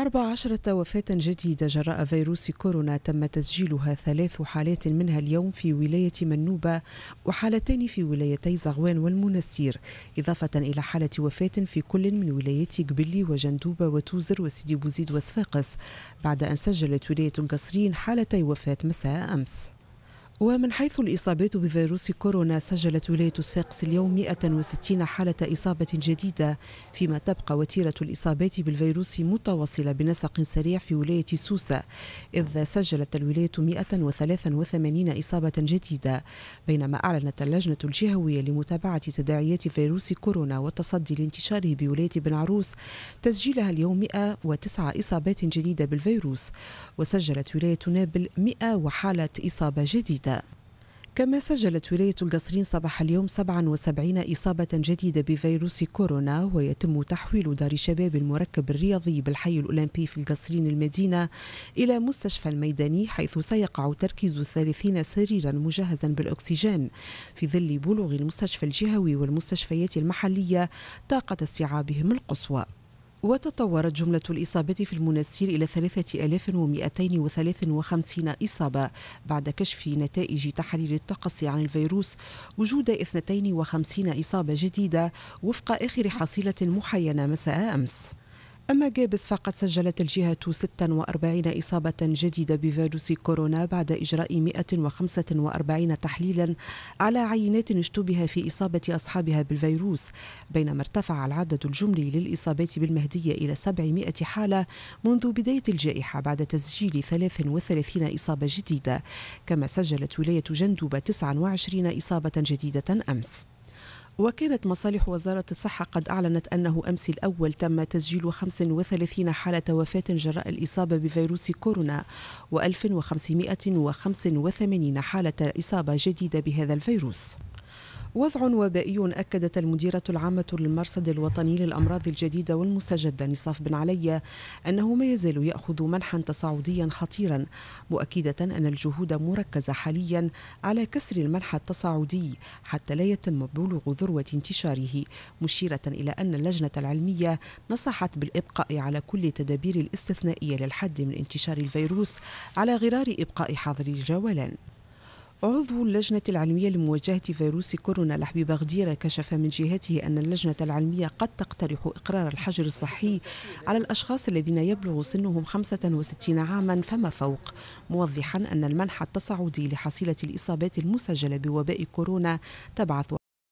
أربع عشرة وفاة جديدة جراء فيروس كورونا تم تسجيلها ثلاث حالات منها اليوم في ولاية منوبة وحالتين في ولايتي زغوان والمنسير إضافة إلى حالة وفاة في كل من ولايات قبلي وجندوبة وتوزر وسيدي بوزيد وصفاقس بعد أن سجلت ولاية القصرين حالتي وفاة مساء أمس ومن حيث الإصابات بفيروس كورونا سجلت ولاية صفاقس اليوم 160 حالة إصابة جديدة فيما تبقى وتيرة الإصابات بالفيروس متواصلة بنسق سريع في ولاية سوسة إذ سجلت الولاية 183 إصابة جديدة بينما أعلنت اللجنة الجهوية لمتابعة تداعيات فيروس كورونا والتصدي لانتشاره بولاية بن عروس تسجيلها اليوم 109 إصابات جديدة بالفيروس وسجلت ولاية نابل 100 وحالة إصابة جديدة كما سجلت ولاية القصرين صباح اليوم 77 إصابة جديدة بفيروس كورونا ويتم تحويل دار شباب المركب الرياضي بالحي الأولمبي في القصرين المدينة إلى مستشفى الميداني حيث سيقع تركيز 30 سريرا مجهزا بالأكسجين في ظل بلوغ المستشفى الجهوي والمستشفيات المحلية طاقة استيعابهم القصوى وتطورت جملة الإصابات في المنستير إلى 3253 إصابة بعد كشف نتائج تحرير الطقس عن الفيروس وجود 52 إصابة جديدة وفق آخر حصيلة محينة مساء أمس أما جابس فقد سجلت الجهة 46 إصابة جديدة بفيروس كورونا بعد إجراء 145 تحليلا على عينات اشتبه في إصابة أصحابها بالفيروس بينما ارتفع العدد الجملي للإصابات بالمهدية إلى 700 حالة منذ بداية الجائحة بعد تسجيل 33 إصابة جديدة كما سجلت ولاية جندوبة 29 إصابة جديدة أمس وكانت مصالح وزارة الصحة قد أعلنت أنه أمس الأول تم تسجيل 35 حالة وفاة جراء الإصابة بفيروس كورونا و1585 حالة إصابة جديدة بهذا الفيروس وضع وبائي أكدت المديرة العامة للمرصد الوطني للأمراض الجديدة والمستجدة نصاف بن علي أنه ما يزال يأخذ منحا تصاعديا خطيرا مؤكدة أن الجهود مركزة حاليا على كسر المنح التصاعدي حتى لا يتم بلوغ ذروة انتشاره مشيرة إلى أن اللجنة العلمية نصحت بالإبقاء على كل التدابير الاستثنائية للحد من انتشار الفيروس على غرار إبقاء حظر الجولان عضو اللجنة العلمية لمواجهة فيروس كورونا لحبيب غديرة كشف من جهته أن اللجنة العلمية قد تقترح إقرار الحجر الصحي على الأشخاص الذين يبلغ سنهم 65 عاما فما فوق موضحا أن المنح التصاعدي لحصيلة الإصابات المسجلة بوباء كورونا تبعث